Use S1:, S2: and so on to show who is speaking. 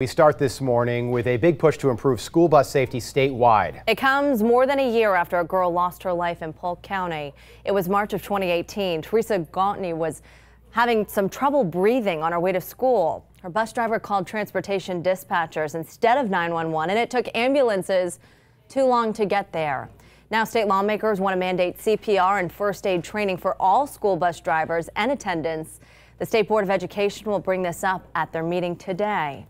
S1: We start this morning with a big push to improve school bus safety statewide.
S2: It comes more than a year after a girl lost her life in Polk County. It was March of 2018. Teresa Gauntney was having some trouble breathing on her way to school. Her bus driver called transportation dispatchers instead of 911, and it took ambulances too long to get there. Now state lawmakers want to mandate CPR and first aid training for all school bus drivers and attendants. The State Board of Education will bring this up at their meeting today.